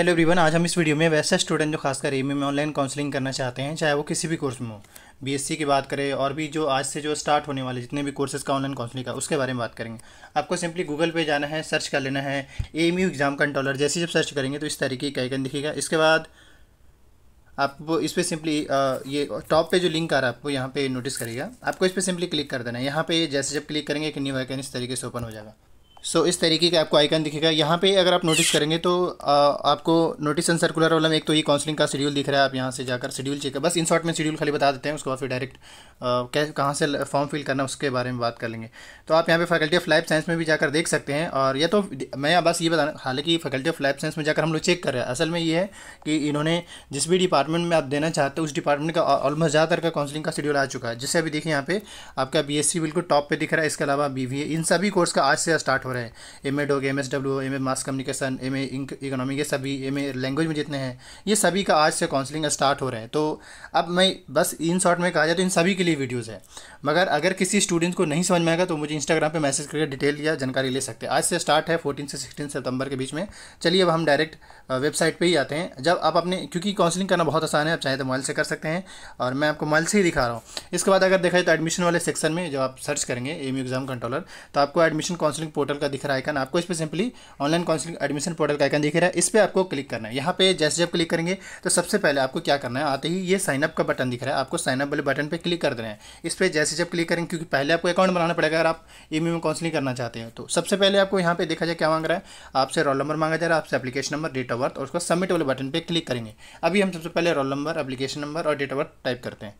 hello everyone आज हम इस वीडियो में वैसे स्टूडेंट जो खासकर एम में ऑनलाइन काउंसलिंग करना चाहते हैं चाहे वो किसी भी कोर्स में हो बीएससी की बात करें और भी जो आज से जो स्टार्ट होने वाले जितने भी कोर्सेज का ऑनलाइन काउंसलिंग का उसके बारे में बात करेंगे आपको सिंपली गूगल पे जाना है सर्च कर लेना है एम एग्ज़ाम कंट्रोलर जैसे जब सर्च करेंगे तो इस तरीके का आइकन दिखेगा इसके बाद आप इस पर सिंपली ये टॉप पे जो लिंक आ रहा है आपको यहाँ पे नोटिस करेगा आपको इस पर सिंपली क्लिक कर देना है यहाँ पे जैसे जब क्लिक करेंगे कि न्यू आइकन इस तरीके से ओपन हो जाएगा सो so, इस तरीके का आपको आइकन दिखेगा यहाँ पे अगर आप नोटिस करेंगे तो आ, आपको नोटिस एंड सर्कुलर वाला में एक तो ये काउंसलिंग का शेड्यूल दिख रहा है आप यहाँ से जाकर शेड्यूल चेक बस इन शॉर्ट में शेड्यूल खाली बता देते हैं उसको बाद फिर डायरेक्ट कहाँ से फॉर्म फिल करना उसके बारे में बात कर लेंगे तो आप यहाँ पे फैकल्टी ऑफ लाइफ साइंस में भी जाकर देख सकते हैं और या तो मैं बस ये बता हालांकि फैकल्टी ऑफ लाइफ साइंस में जाकर हम लोग चेक कर रहे हैं असल में ये है कि इन्होंने जिस भी डिपार्टमेंट में आप देना चाहते हो उस डिपार्टमेंट का ऑलमोस्ट ज़्यादातर का काउंसलिंग का शेड्यूल आ चुका है जिससे अभी देखिए यहाँ पे आपका बी बिल्कुल टॉप पर दिख रहा है इसके अलावा बी इन सभी कोर्स का आज से स्टार्ट हो रहे हैं एम ए डॉग M S W M A mass communication M A economy के सभी एम ए लैंग्वेज में जितने हैं ये सभी का आज से काउंसलिंग स्टार्ट हो रहा है तो अब मैं बस इन शॉर्ट में कहा जाए तो इन सभी के लिए वीडियोज़ है मगर अगर किसी स्टूडेंट को नहीं समझ में आएगा तो मुझे इंस्टाग्राम पर मैसेज करके डिटेल या जानकारी ले सकते हैं आज से स्टार्ट है फोर्टीन से सिक्सटीन सितंबर के बीच में चलिए अब हम डायरेक्ट वेबसाइट पर ही आते हैं जब आप अपने क्योंकि काउंसलिंग करना बहुत आसान है आप चाहे तो मोबाइल से कर सकते हैं और मैं आपको मोबाइल से ही दिखा रहा हूँ इसके बाद अगर देखा जाए तो एडमिशन वाले सेक्शन में जब आप सर्च करेंगे एम एग्ज़ाम कंट्रोलर तो आपको एडमिशन काउंसलिंग पोर्टल का दिख रहा है आइकन आपको इस पर simply online counselling admission portal का आइकन दिख रहा है इस पर आपको क्लिक करना है यहाँ पे जैसे जब क्लिक करेंगे तो सबसे पहले आपको क्या करना है आते ही ये साइनअप का बटन दिख रहा है आपको साइनअप वाले बटन पर क्लिक कर देना है इस पर जैसे जब क्लिक करेंगे क्योंकि पहले आपको अकाउंट बनाना पड़ेगा अगर आप ई में काउंसिलिंग करना चाहते हैं तो सबसे पहले आपको यहाँ पे देखा जाए क्या मांग रहा है आपसे रोल नंबर मांगा जा रहा है आपसे application number date of birth और उसका सबमिट वाले बटन पर क्लिक करेंगे अभी हम सबसे पहले रोल नंबर अपलीकेशन नंबर और डेट ऑफ बर्थ टाइप करते हैं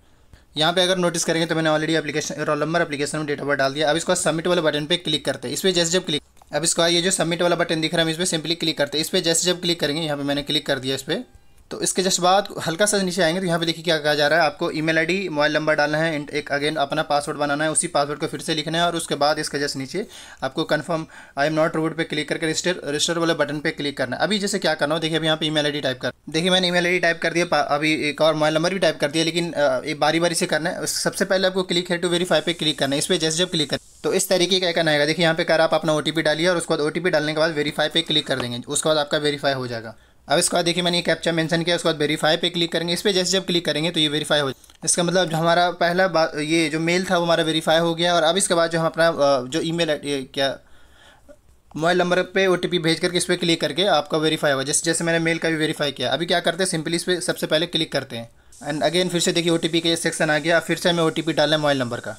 यहाँ पे अगर नोटिस करेंगे तो मैंने already application roll number application में डेट ऑफ बर्थ डाल दिया अब इसको सबमिट वाले बटन पे क्लिक करते हैं इस पर जैसे जब क्लिक अब इसका ये जो सबमिट वाला बटन दिख रहा है हम इस पर सिंपली क्लिक करते हैं इस पर जैसे जब क्लिक करेंगे यहाँ पे मैंने क्लिक कर दिया इस पर तो इसके जस्ट बाद हल्का सा नीचे आएंगे तो यहाँ पे देखिए क्या कहा जा रहा है आपको ईमेल आईडी मोबाइल नंबर डालना है एक अगेन अपना पासवर्ड बनाना है उसी पासवर्ड को फिर से लिखना है और उसके बाद इसके जस्ट नीचे आपको confirm I am not rude पे क्लिक करके रजिस्टर रजिस्टर वाले बटन पे क्लिक करना है अभी जैसे क्या करना हो देखिए अभी यहाँ पे ई मेल टाइप कर देखिए मैंने ई मेल टाइप कर दिया अभी एक और मोबाइल नंबर भी टाइप कर दिया लेकिन एक बारी बारी से करना है सबसे पहले आपको क्लिक है टू वेरीफाई पे क्लिक करना है इस पर जैसे जब क्लिक कर तो इस तरीके का करना आएगा देखिए यहाँ पे कर आप अपना ओ डालिए और उसके बाद ओ डालने के बाद वेरीफाई पे क्लिक कर देंगे उसके बाद आपका वेरीफाई हो जाएगा अब इसके बाद देखिए मैंने ये कैप्चा मेंशन किया उसके बाद वेरीफाई पे क्लिक करेंगे इस पर जैसे जब क्लिक करेंगे तो ये वेरीफाई हो जाए इसका मतलब जो हमारा पहला ये जो मेल था वो हमारा वेरीफाई हो गया और अब इसके बाद जो हम अपना जो ई मेल क्या मोबाइल नंबर पे ओ भेज करके इस पर क्लिक करके आपका वेरीफाई होगा जैसे जैसे मैंने मेल का भी वेरीफाई किया अभी क्या करते हैं सिंपली इस पर सबसे पहले क्लिक करते हैं एंड अगेन फिर से देखिए ओ का सेक्शन आ गया फिर से हमें ओ डालना है मोबाइल नंबर का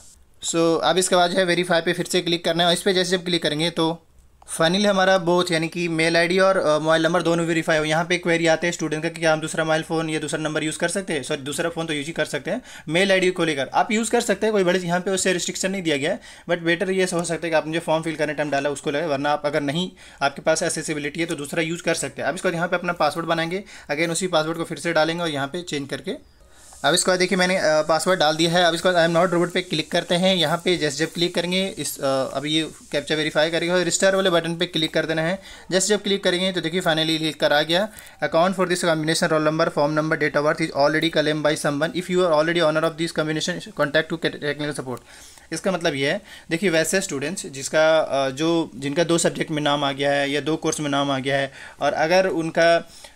सो अब इसके बाद जो है वेरीफाई पर फिर से क्लिक करना है और इस पर जैसे जब क्लिक करेंगे तो फाइनली हमारा बोथ यानी कि मेल आईडी और मोबाइल नंबर दोनों वेरीफाई हो यहाँ पे क्वेरी आते हैं स्टूडेंट का कि क्या हम दूसरा मोबाइल फ़ोन या दूसरा नंबर यूज़ कर सकते हैं सॉरी दूसरा फ़ोन तो यूज ही कर सकते हैं मेल आईडी को लेकर आप यूज़ कर सकते हैं कोई बड़े यहाँ पे उससे रिस्ट्रिक्शन नहीं दिया गया है बट बेटर ये हो सकता है कि आपने जो फॉर्म फिल करने टाइम डाला उसको लगे वरना आप अगर नहीं आपके पास एसेसिबिलिटी है तो दूसरा यूज़ कर सकते हैं आप इसको यहाँ पर अपना पासवर्ड बनाएंगे अगेन उसी पासवर्ड को फिर से डालेंगे और यहाँ पर चेंज करके अब इसके बाद देखिए मैंने पासवर्ड डाल दिया है अब इसके बाद आई एम नॉट रोबोट पे क्लिक करते हैं यहाँ पे जस्ट जब क्लिक करेंगे इस अभी ये कैप्चा वेरीफाई करेगा और रिस्टार वाले बटन पे क्लिक कर देना है जस्ट जब क्लिक करेंगे तो देखिए फाइनली लिख कर आ गया account for this combination roll number form number date of birth is already claimed by some if you are already owner of this combination contact to technical support इसका मतलब ये है देखिए वैसे स्टूडेंट्स जिसका जो जिनका दो सब्जेक्ट में नाम आ गया है या दो कोर्स में नाम आ गया है और अगर उनका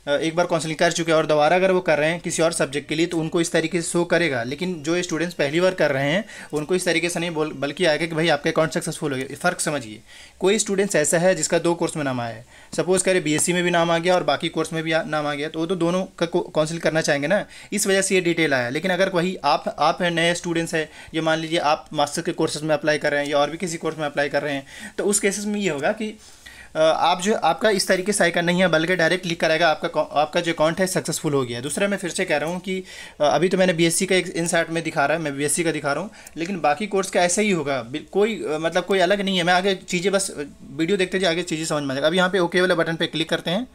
एक बार काउंसलिंग कर चुके हैं और दोबारा अगर वो कर रहे हैं किसी और सब्जेक्ट के लिए तो उनको इस तरीके से शो करेगा लेकिन जो स्टूडेंट्स पहली बार कर रहे हैं उनको इस तरीके से नहीं बोल बल्कि आएगा कि भाई आपका अकाउंट सक्सेसफुल हो गया फ़र्क समझिए कोई स्टूडेंट्स ऐसा है जिसका दो कोर्स में नाम आया है सपोज़ करें बी में भी नाम आ गया और बाकी कोर्स में भी नाम आ गया तो वो तो दोनों का काउंसिल करना चाहेंगे ना इस वजह से ये डिटेल आया लेकिन अगर वही आप आप नए स्टूडेंट्स हैं ये मान लीजिए आप मास्टर के कोर्सेज में अप्लाई कर रहे हैं या और भी किसी कोर्स में अप्लाई कर रहे हैं तो उस केसेस में ये होगा कि आप जो आपका इस तरीके से आइकन नहीं है बल्कि डायरेक्ट क्लिक कराएगा आपका आपका जो अकाउंट है सक्सेसफुल हो गया दूसरा मैं फिर से कह रहा हूँ कि अभी तो मैंने बीएससी का एक इनसाइट में दिखा रहा है मैं बीएससी का दिखा रहा हूँ लेकिन बाकी कोर्स का ऐसा ही होगा कोई मतलब कोई अलग नहीं है मैं आगे चीज़ें बस वीडियो देखते जाए आगे चीज़ें समझ में आ जाएगा अब यहाँ पे ओके वाले बटन पर क्लिक करते हैं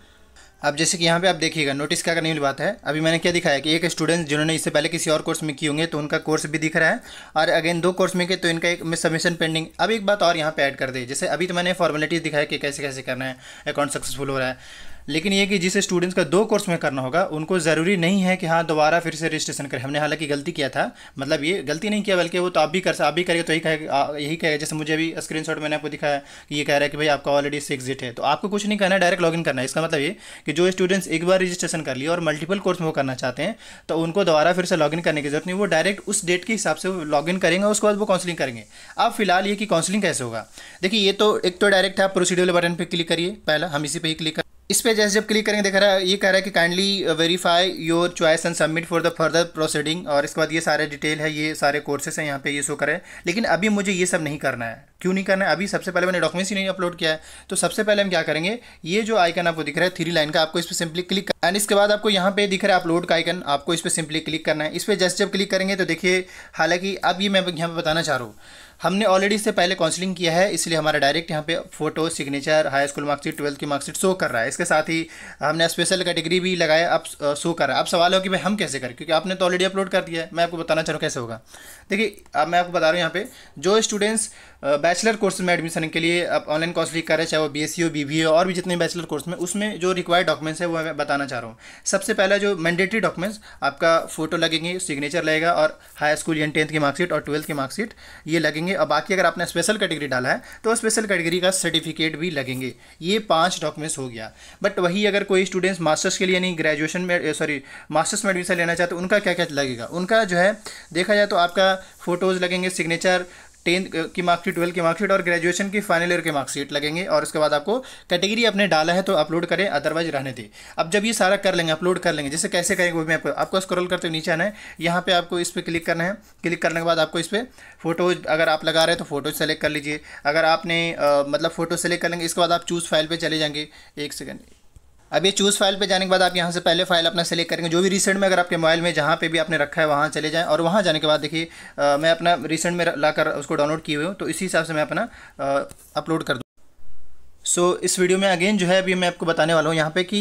अब जैसे कि यहाँ पे आप देखिएगा नोटिस क्या करने वाली बात है अभी मैंने क्या दिखाया कि एक स्टूडेंट जिन्होंने इससे पहले किसी और कोर्स में किए होंगे तो उनका कोर्स भी दिख रहा है और अगेन दो कोर्स में किए तो इनका एक में सबमिशन पेंडिंग अब एक बात और यहाँ पे ऐड कर दी जैसे अभी तो मैंने फॉर्मेलिटीज़ दिखाया कि कैसे कैसे करना है अकाउंट सक्सेसफुल हो रहा है लेकिन ये कि जिस स्टूडेंट्स का दो कोर्स में करना होगा उनको ज़रूरी नहीं है कि हाँ दोबारा फिर से रजिस्ट्रेशन करें हमने हालांकि गलती किया था मतलब ये गलती नहीं किया बल्कि वो तो आप भी कर आप भी करेंगे तो यही कहेगा यही कहेगा जैसे मुझे अभी स्क्रीन मैंने आपको दिखाया कि ये कह रहा है कि भाई आपका ऑलरेडी सिक्स एग्जिट है तो आपको कुछ नहीं करना है डायरेक्ट लॉगिन करना है इसका मतलब ये कि जो स्टूडेंट्स एक बार रजिस्ट्रेशन कर लिया और मल्टीपल कोर्स में वो करना चाहते हैं तो उनको दोबारा फिर से लॉगिन करने की जरूरत नहीं वो डायरेक्ट उस डेट के हिसाब से वो इन करेंगे उसके बाद वो काउंसिलिंग करेंगे अब फिलहाल ये कि काउंसलिंग कैसे होगा देखिए ये तो एक तो डायरेक्ट आप प्रोसीड्यूल बटन पर क्लिक करिए पहला हम इसी पर ही क्लिक कर इस पर जैसे जब क्लिक करेंगे देख रहा है ये कह रहा है कि kindly verify your choice and submit for the further proceeding और इसके बाद ये सारे डिटेल है ये सारे कोर्सेस हैं यहाँ पे ये शो करें लेकिन अभी मुझे ये सब नहीं करना है क्यों नहीं करना है अभी सबसे पहले मैंने डॉक्यूमेंट्स ही नहीं अपलोड किया है तो सबसे पहले हम क्या करेंगे ये जो आइकन आपको दिख रहा है थ्री लाइन का आपको इस पर सिंपली क्लिक एंड इसके बाद आपको यहाँ पे दिख रहा है अपलोड का आइकन आपको इस पर सिंपली क्लिक करना है इस पर जैसे जब क्लिक करेंगे तो देखिए हालांकि अब ये मैं यहाँ पर बताना चाह रहा हूँ हमने ऑलरेडी इससे पहले काउंसलिंग किया है इसलिए हमारा डायरेक्ट यहाँ पे photo signature high school marksheet twelfth की मार्कशीट शो कर रहा है इसके साथ ही हमने स्पेशल कैटेगरी भी लगाया अब शो कर रहा है अब सवाल हो कि भाई हम कैसे करें क्योंकि आपने तो ऑलरेडी अपलोड कर दिया है मैं आपको बताना चाहूँ कैसे होगा देखिए अब मैं आपको बता रहा हूँ यहाँ पर जो स्टूडेंट्स बैचलर कोर्स में एडमिशन के लिए आप ऑनलाइन लिख कर रहे हैं चाहे वो बी एस सी हो बी बी ए और भी जितने बैचलर कोर्स में उसमें जो रिक्वायर्ड डॉक्यूमेंट्स है वो मैं बताना चाह रहा हूँ सबसे पहला जो मैंडेटरी डॉक्यूमेंट्स आपका फोटो लगेंगे सिग्नेचर लगेगा और हाई स्कूल या टेंथ की मार्कशीट और ट्वेल्थ की मार्कशीट ये लगेंगे और बाकी अगर आपने स्पेशल कैटेगरी डाला है तो स्पेशल कैटेगरी का सर्टिफिकेट भी लगेंगे ये पाँच डॉक्यूमेंट्स हो गया बट वही अगर कोई स्टूडेंट्स मास्टर्स के लिए नहीं ग्रेजुएशन में सॉरी मास्टर्स में एडमिशन लेना चाहते तो उनका क्या क्या लगेगा उनका जो है देखा जाए तो आपका फ़ोटोज़ लगेंगे सिग्नेचर टेंथ की मार्कशीट ट्वेल्थ की मार्कशीट और ग्रेजुएशन की फाइनल ईयर की मार्कशीट लगेंगे और उसके बाद आपको कैटेगरी आपने डाला है तो अपलोड करें अदरवाइज रहने दें अब जब ये सारा कर लेंगे अपलोड कर लेंगे जैसे कैसे करेंगे वो भी आपको आपको स्क्रॉल करते हुए नीचे आना है यहाँ पे आपको इस पर क्लिक करना है क्लिक करने के बाद आपको इस पर फोटोज अगर आप लगा रहे हैं तो फोटोज सेलेक्ट कर लीजिए अगर आपने मतलब फ़ोटो सेलेक्ट कर लेंगे इसके बाद आप चूज़ फाइल पर चले जाएंगे एक सेकेंड अब ये चूज़ फाइल पे जाने के बाद आप यहाँ से पहले फाइल अपना सेलेक्ट करेंगे जो भी रिसेंट में अगर आपके मोबाइल में जहाँ पे भी आपने रखा है वहाँ चले जाएँ और वहाँ जाने के बाद देखिए मैं अपना रिसेंट में ला कर उसको डाउनलोड किए हुए हूँ तो इसी हिसाब से मैं अपना अपलोड कर दूँ सो so, इस वीडियो में अगेन जो है अभी मैं आपको बताने वाला हूँ यहाँ पर कि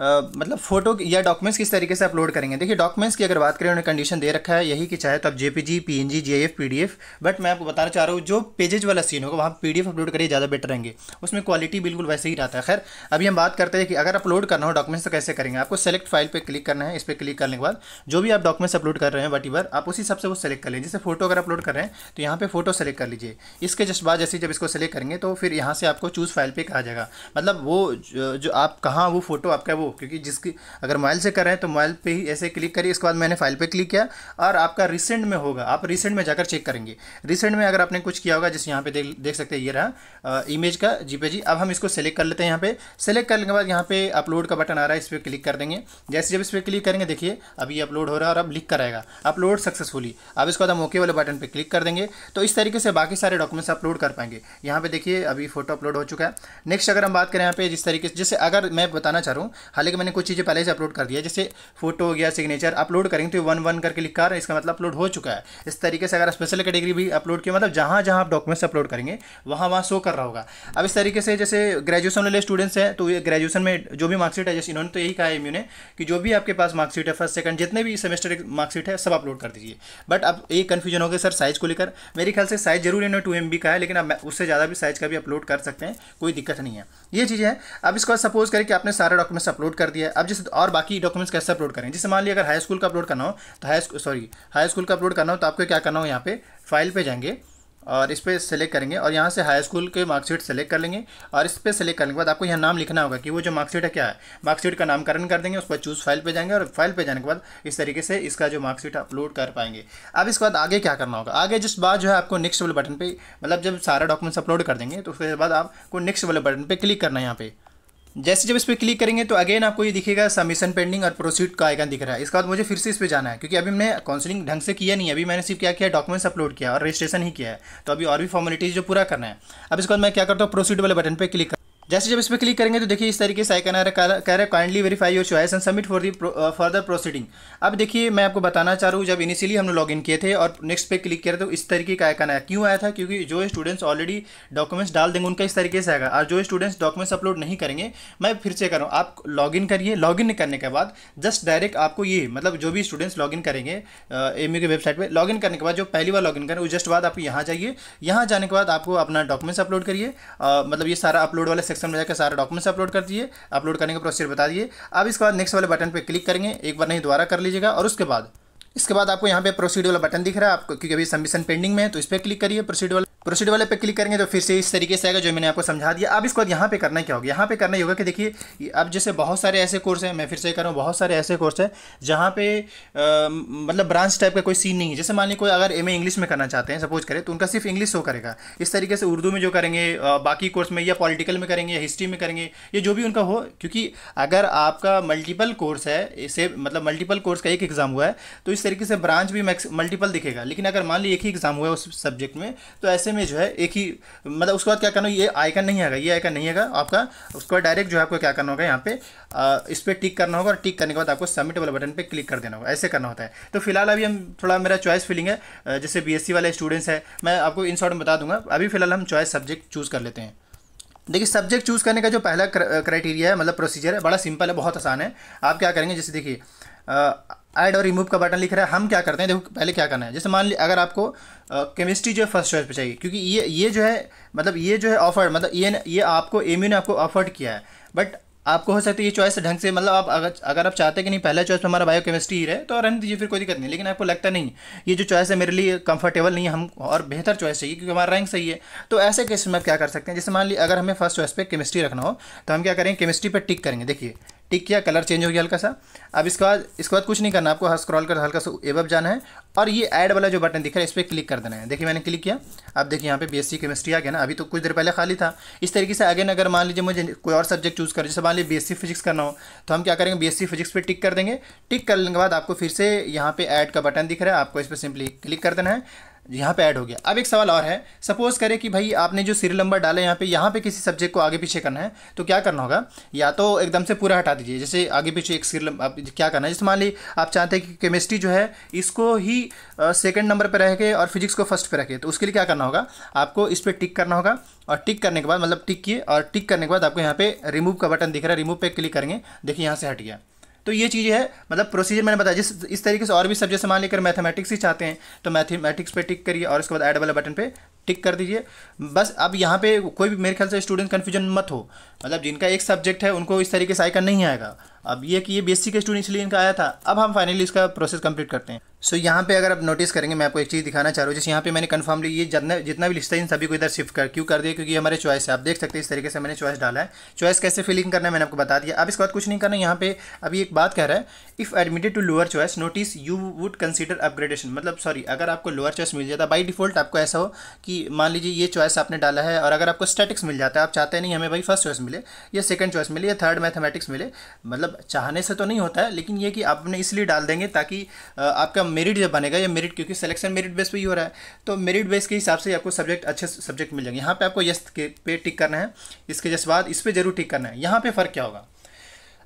आ, मतलब फोटो या डॉक्यूमेंट्स किस तरीके से अपलोड करेंगे देखिए डॉक्यूमेंट्स की अगर बात करें उन्हें कंडीशन दे रखा है यही कि चाहे तो आप F P D F but मैं आपको बताना चाह रहा हूँ जो पेजेज वाला सीन होगा वहाँ पी डी एफ अपलोड करिए ज़्यादा बेटर रहेंगे उसमें क्वालिटी बिल्कुल वैसे ही रहता है खैर अभी हम बात करते हैं कि अगर अपलोड करना हो डॉक्यूमेंट्स तो कैसे करेंगे आपको सेलेक्ट फाइल पर क्लिक करना है इस पर क्लिक करने के बाद जो भी आप डॉक्यूमेंट्स अपलोड कर रहे हैं वट ईवर आप उसी से वो सेलेक्ट कर लें जैसे फोटो अगर अपलोड कर रहे हैं तो यहाँ पर फोटो सेलेक्ट कर लीजिए इसके जस्ट बाद जैसे जब इसको सेलेक्ट करेंगे तो फिर यहाँ से आपको चूज़ फाइल पर कहा जाएगा मतलब वो जो आप कहाँ वो फोटो आपका वो क्योंकि जिसकी अगर मोबाइल से कर रहे हैं तो मोबाइल पे ही ऐसे क्लिक करिए इसके बाद मैंने फाइल पे क्लिक किया और आपका रिसेंट में होगा आप रिसेंट में जाकर चेक करेंगे रिसेंट में अगर आपने कुछ किया होगा जैसे यहाँ पे देख देख सकते हैं ये रहा इमेज का जी अब हम इसको सेलेक्ट कर लेते हैं यहाँ पे सेलेक्ट करने के बाद यहाँ पे अपलोड का बटन आ रहा है इस पर क्लिक कर देंगे जैसे जब इस पर क्लिक करेंगे देखिए अभी ये अपलोड हो रहा है और अब लिख कर आएगा अपलोड सक्सेसफुली अब इसके बाद हम ओके वाले बटन पर क्लिक कर देंगे तो इस तरीके से बाकी सारे डॉक्यूमेंट्स अपलोड कर पाएंगे यहाँ पे देखिए अभी फोटो अपलोड हो चुका है नेक्स्ट अगर हम बात करें यहाँ पे जिस तरीके से जैसे अगर मैं बताना चाह रहा हूँ हालांकि मैंने कुछ चीज़ें पहले से अपलोड कर दिया जैसे फोटो हो गया सिग्नेचर अपलोड करेंगे तो वन वन करके लिखा रहा है इसका मतलब अपलोड हो चुका है इस तरीके से अगर स्पेशल कैटेगरी भी अपलोड किया मतलब जहाँ जहाँ आप डॉक्यूमेंट्स अपलोड करेंगे वहाँ वहाँ शो कर रहा होगा अब इस तरीके से जैसे ग्रेजुएशन वाले स्टूडेंट्स हैं तो ये ग्रेजुएशन में जो भी मार्कशीट है जैसे इन्होंने तो यही कहा है ने कि जो भी आपके पास मार्कशीट है फर्स्ट सेकंड जितने भी सेमेस्टर मार्कशीट है सब अपलोड कर दीजिए बट अब एक कन्फ्यूजन हो गया सर साइज़ को लेकर मेरे ख्याल से साइज़ जरूर इन्होंने टू एम का है लेकिन आप उससे ज़्यादा भी साइज़ का भी अपलोड कर सकते हैं कोई दिक्कत नहीं है ये चीज़ है अब इसके बाद सपोज करें कि आपने सारे डॉक्यूमेंट्स अपलोड कर दिया है अब जैसे और बाकी डॉक्यूमेंट्स कैसे अपलोड करें जैसे मान ली अगर हाई स्कूल का अपलोड करना हो तो high school sorry high school का अपलोड करना हो तो आपको क्या करना हो यहाँ पे फाइल पे जाएंगे और इस पर सेलेक्ट करेंगे और यहाँ से हाई स्कूल के मार्कशीट सेलेक्ट कर लेंगे और इस पर सेलेक्ट करने के बाद आपको यहाँ नाम लिखना होगा कि वो जो मार्कशीट है क्या है मार्कशीट का नामकरण कर देंगे उस पर चूज़ फाइल पे जाएंगे और फाइल पे जाने के बाद इस तरीके से इसका जो मार्कशीट अपलोड कर पाएंगे अब इसके बाद आगे क्या करना होगा आगे जिस बाद जो है आपको नेक्स्ट वाले बटन पर मतलब जब सारा डॉक्यूमेंट्स अपलोड कर देंगे तो उसके बाद आपको नेक्स्ट वाले बटन पर क्लिक करना है यहाँ पर जैसे जब इस पर क्लिक करेंगे तो अगेन आपको ये दिखेगा सबमिशन पेंडिंग और प्रोसीड का आइकन दिख रहा है इसके बाद मुझे फिर से इस पर जाना है क्योंकि अभी मैंने काउंसलिंग ढंग से किया नहीं अभी मैंने सिर्फ क्या किया डॉक्यूमेंट्स अपलोड किया और रजिस्ट्रेशन ही किया है तो अभी और भी फॉर्मेलिटीज़ जो पूरा करना है अब इसके बाद मैं क्या करता हूँ प्रोसीड वाले बटन पर क्लिक जैसे जब इस पर क्लिक करेंगे तो देखिए इस तरीके से आइकन आ रहा कह रहा है kindly verify your choice and submit for the further proceeding अब देखिए मैं आपको बताना चाह रहा हूँ जब इनिशियली हम लोग इन किए थे और नेक्स्ट पे क्लिक किया तो इस तरीके का आइकन आया क्यों आया था क्योंकि जो स्टूडेंट्स ऑलरेडी डॉक्यूमेंट्स डाल देंगे उनका इस तरीके से आएगा और जो स्टूडेंट्स डॉक्यूमेंट्स अपलोड नहीं करेंगे मैं फिर से कर रहा हूँ आप इन करिए इन करने के बाद जस्ट डायरेक्ट आपको ये मतलब जो भी स्टूडेंट्स इन करेंगे एम की वेबसाइट पर इन करने के बाद जो पहली बार इन करें उस जस्ट बाद आप यहाँ जाइए यहाँ जाने के बाद आपको अपना डॉक्यूमेंट्स अपलोड करिए uh, मतलब ये सारा अपलोड वाला सेक्शन में जाकर सारे डॉक्यूमेंट्स अपलोड कर दिए अपलोड करने का प्रोसीजर बता दिए अब इसके बाद नेक्स्ट वाले बटन पर क्लिक करेंगे एक बार नहीं दोबारा कर लीजिएगा और उसके बाद इसके बाद आपको यहाँ पे प्रोसीड वाला बटन दिख रहा है आपको क्योंकि अभी सबमिशन पेंडिंग में है तो इस पर क्लिक करिए प्रोसीड वाला प्रोसीड वाले पे क्लिक करेंगे तो फिर से इस तरीके से आएगा जो मैंने आपको समझा दिया अब इसको यहाँ पे करना क्या होगा यहाँ पे करना ही होगा कि देखिए अब जैसे बहुत सारे ऐसे कोर्स हैं मैं फिर से कर रहा हूँ बहुत सारे ऐसे कोर्स हैं जहाँ पे आ, मतलब ब्रांच टाइप का कोई सीन नहीं है जैसे मान ली कोई अगर एम इंग्लिश में करना चाहते हैं सपोज करें तो उनका सिर्फ इंग्लिश शो करेगा इस तरीके से उर्दू में जो करेंगे बाकी कोर्स में या पॉलिटिकल में करेंगे या हिस्ट्री में करेंगे ये जो भी उनका हो क्योंकि अगर आपका मल्टीपल कोर्स है इसे मतलब मल्टीपल कोर्स का एक एग्ज़ाम हुआ है तो इस तरीके से ब्रांच भी मल्टीपल दिखेगा लेकिन अगर मान ली एक ही एग्ज़ाम हुआ है उस सब्जेक्ट में तो ऐसे ऐसे में जो है एक ही मतलब उसके बाद क्या करना ये आइकन नहीं आएगा ये आइकन नहीं आएगा आपका उसके बाद डायरेक्ट जो है आपको क्या करना होगा यहाँ पे इस पर टिक करना होगा और टिक करने के बाद आपको सबमिट वाले बटन पर क्लिक कर देना होगा ऐसे करना होता है तो फिलहाल अभी हम थोड़ा मेरा चॉइस फीलिंग है जैसे बी वाले स्टूडेंट्स है मैं आपको इन शॉर्ट बता दूंगा अभी फिलहाल हम चॉइस सब्जेक्ट चूज़ कर लेते हैं देखिए सब्जेक्ट चूज़ करने का जो पहला क्राइटेरिया है मतलब प्रोसीजर है बड़ा सिंपल है बहुत आसान है आप क्या करेंगे जैसे देखिए ऐड और रिमूव का बटन लिख रहा है हम क्या करते हैं देखो पहले क्या करना है जैसे मान ली अगर आपको केमिस्ट्री जो है फर्स्ट चॉइस पे चाहिए क्योंकि ये ये जो है मतलब ये जो है ऑफर्ड मतलब ये ये आपको एम ने आपको ऑफर्ड किया है बट आपको हो सकता है ये चॉइस ढंग से मतलब आप अगर अगर आप चाहते हैं कि नहीं पहला चॉइस हमारा बायो केमिस्ट्री ही रहे तो रहने दीजिए फिर कोई दिक्कत नहीं लेकिन आपको लगता नहीं ये जो चॉइस है मेरे लिए कंफर्टेबल नहीं है हम और बेहतर चॉइस चाहिए क्योंकि हमारा रैंक सही है तो ऐसे केस में आप क्या कर सकते हैं जैसे मान लीजिए अगर हमें फर्स्ट चॉइस पर केमिस्ट्री रखना हो तो हम क्या करेंगे केमिस्ट्री पर टिक करेंगे देखिए टिक किया कलर चेंज हो गया हल्का सा अब इसके बाद इसके बाद कुछ नहीं करना आपको स्क्रॉल कर हल्का सा एवब जाना है और ये ऐड वाला जो बटन दिख रहा है इस पर क्लिक कर देना है देखिए मैंने क्लिक किया अब देखिए यहाँ पे बीएससी केमिस्ट्री आ गया ना अभी तो कुछ देर पहले खाली था इस तरीके से अगेन अगर मान लीजिए मुझे कोई और सब्जेक्ट चूज़ कर जैसे मान लीजिए बी फिजिक्स करना हो तो हम क्या करेंगे बी फिजिक्स पर टिक कर देंगे टिक करने के बाद आपको फिर से यहाँ पर ऐड का बटन दिख रहा है आपको इस पर सिंपली क्लिक कर देना है यहाँ पे ऐड हो गया अब एक सवाल और है सपोज करें कि भाई आपने जो सीरियल नंबर डाला यहाँ पे यहाँ पे किसी सब्जेक्ट को आगे पीछे करना है तो क्या करना होगा या तो एकदम से पूरा हटा दीजिए जैसे आगे पीछे एक सीरियल आप क्या करना है जैसे मान ली आप चाहते हैं कि केमिस्ट्री जो है इसको ही सेकेंड नंबर पर रह के और फिजिक्स को फर्स्ट पर रखे तो उसके लिए क्या करना होगा आपको इस पर टिक करना होगा और टिक करने के बाद मतलब टिक किए और टिक करने के बाद आपको यहाँ पर रिमूव का बटन दिख रहा है रिमूव पर क्लिक करेंगे देखिए यहाँ से हट गया तो ये चीज़ है मतलब प्रोसीजर मैंने बताया जिस इस तरीके से और भी सब्जेक्ट मान लेकर मैथमेटिक्स ही चाहते हैं तो मैथमेटिक्स पे टिक करिए और उसके बाद ऐड वाला बटन पे टिक कर दीजिए बस अब यहाँ पे कोई भी मेरे ख्याल से स्टूडेंट कन्फ्यूजन मत हो मतलब जिनका एक सब्जेक्ट है उनको इस तरीके से आयकर नहीं आएगा अब ये कि ये बेसिक है स्टूडेंट इसलिए इनका आया था अब हम फाइनली इसका प्रोसेस कंप्लीट करते हैं सो so, यहाँ पे अगर आप नोटिस करेंगे मैं आपको एक चीज़ दिखाना चाह रहा हूँ जैसे यहाँ पे मैंने कन्फर्मली ये जितना जितना भी लिस्ट है इन सभी को इधर शिफ्ट कर क्यों कर दिया क्योंकि हमारे चॉइस है आप देख सकते हैं इस तरीके से मैंने चॉइस डाला है चॉइस कैसे फिलिंग करना है मैंने आपको बता दिया अब इसके बाद कुछ नहीं करना यहाँ पे अभी एक बात कह रहा है if admitted to lower choice notice you would consider upgradation मतलब सॉरी अगर आपको लोअर चॉइस मिल जाता बाई डिफॉल्ट आपको ऐसा हो कि मान लीजिए ये चॉइस आपने डाला है और अगर आपको स्टेटिक्स मिल जाता है आप चाहते नहीं हमें भाई फर्स्ट चॉइस मिले या सेकंड चॉइस मिले या थर्ड मैथमेटिक्स मिले मतलब मतलब चाहने से तो नहीं होता है लेकिन ये कि आप अपने इसलिए डाल देंगे ताकि आपका मेरिट जब बनेगा या मेरिट क्योंकि सिलेक्शन मेरिट बेस पे ही हो रहा है तो मेरिट बेस के हिसाब से आपको सब्जेक्ट अच्छे सब्जेक्ट मिल जाएंगे यहाँ पे आपको यस के पे टिक करना है इसके जस्ट बाद इस पर जरूर टिक करना है यहाँ पर फ़र्क क्या होगा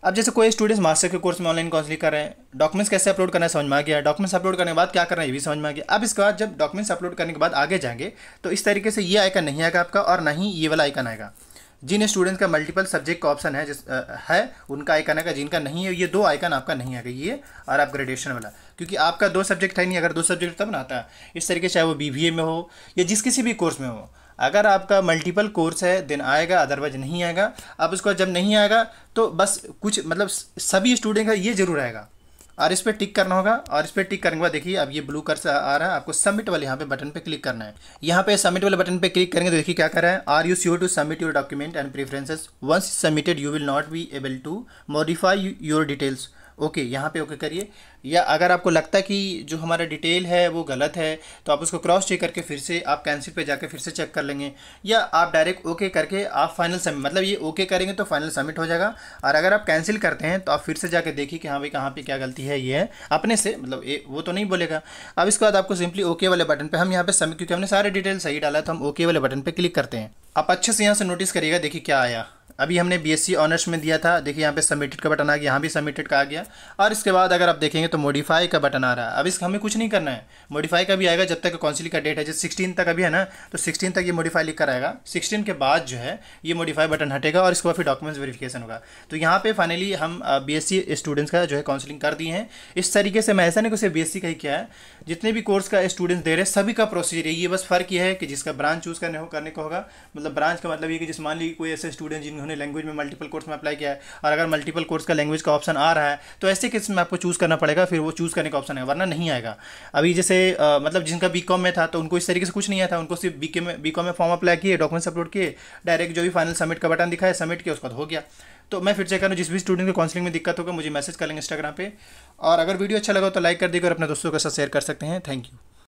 अब जैसे कोई स्टूडेंट्स मास्टर के कोर्स में ऑनलाइन काउंसलिंग कर रहे हैं डॉक्यूमेंट्स कैसे अपलोड करना है समझ में आ गया डॉक्यूमेंट्स अपलोड करने के बाद क्या करना है ये भी समझ में आ गया अब इसके बाद जब डॉक्यूमेंट्स अपलोड करने के बाद आगे जाएंगे तो इस तरीके से ये आइकन नहीं आएगा आपका और ना ही ये वाला आइकन आएगा जिन स्टूडेंट्स का मल्टीपल सब्जेक्ट का ऑप्शन है जिस आ, है उनका आइकन आएगा जिनका नहीं है ये दो आइकन आपका नहीं आएगा ये और आप ग्रेडुएशन वाला क्योंकि आपका दो सब्जेक्ट है नहीं अगर दो सब्जेक्ट तब ना आता है इस तरीके चाहे वो बी में हो या जिस किसी भी कोर्स में हो अगर आपका मल्टीपल कोर्स है दिन आएगा अदरवाइज नहीं आएगा अब उसको जब नहीं आएगा तो बस कुछ मतलब सभी स्टूडेंट का ये जरूर आएगा और इस पर टिक करना होगा और इस पर टिक करने के बाद देखिए अब ये ब्लू से आ रहा है आपको सबमिट वाले यहाँ पे बटन पे क्लिक करना है यहाँ पे सबमिट वाले बटन पे क्लिक करेंगे तो देखिए क्या कर रहा है are you sure to submit your document and preferences once submitted you will not be able to modify your details okay यहाँ पे ओके करिए या अगर आपको लगता है कि जो हमारा डिटेल है वो गलत है तो आप उसको क्रॉस चेक करके फिर से आप कैंसिल पे जाकर फिर से चेक कर लेंगे या आप डायरेक्ट ओके करके आप फाइनल सबमिट मतलब ये ओके करेंगे तो फाइनल सबमिट हो जाएगा और अगर आप कैंसिल करते हैं तो आप फिर से जाकर देखिए कि हाँ भाई कहाँ पर क्या गलती है ये है अपने से मतलब ये वो तो नहीं बोलेगा अब इसके बाद आपको सिंपली ओके वाले बटन पर हम यहाँ पर सबमिट क्योंकि हमने सारे डिटेल सही डाला तो हम ओके वाले बटन पर क्लिक करते हैं आप अच्छे से यहाँ से नोटिस करिएगा देखिए क्या आया अभी हमने बीएससी ऑनर्स में दिया था देखिए यहाँ पे सबमिटेड का बटन आ गया यहाँ भी सबमिटेड का आ गया और इसके बाद अगर आप देखेंगे तो मॉडिफाई का बटन आ रहा है अब इसका हमें कुछ नहीं करना है मॉडिफाई का भी आएगा जब तक काउंसिल का डेट है जब सिक्सटीन तक अभी है ना तो सिक्सटीन तक ये मॉडिफाई लिख कर आएगा सिक्सटीन के बाद जो है ये मॉडिफाई बटन हटेगा और इसके बाद फिर डॉक्यूमेंट्स वेरीफिकेशन होगा तो यहाँ पर फाइनली हम बी स्टूडेंट्स का जो है काउंसिलिंग कर दिए हैं इस तरीके से मैं ऐसा नहीं बी एस बी का ही किया है जितने भी कोर्स का स्टूडेंट्स दे रहे हैं सभी का प्रोसीजर है ये बस फर्क ये है कि जिसका ब्रांच चूज़ करने हो करने को होगा मतलब ब्रांच का मतलब ये कि जिस मान लीजिए कोई ऐसे स्टूडेंट टीचिंग उन्होंने लैंग्वेज में मल्टीपल कोर्स में अप्लाई किया है और अगर मल्टीपल कोर्स का लैंग्वेज का ऑप्शन आ रहा है तो ऐसे किस में आपको चूज़ करना पड़ेगा फिर वो चूज़ करने का ऑप्शन है वरना नहीं आएगा अभी जैसे मतलब जिनका बी में था तो उनको इस तरीके से कुछ नहीं आया था उनको सिर्फ बी में बी में फॉर्म अप्लाई किए डॉक्यूमेंट्स अपलोड किए डायरेक्ट जो भी फाइनल सबमिट का बटन दिखाया सबमिट किया उसका हो गया तो मैं फिर से करूँ रहा जिस भी स्टूडेंट को काउंसलिंग में दिक्कत होगा मुझे मैसेज कर लेंगे इंस्टाग्राम पे और अगर वीडियो अच्छा लगा तो लाइक कर देगा और अपने दोस्तों के साथ शेयर कर सकते हैं थैंक यू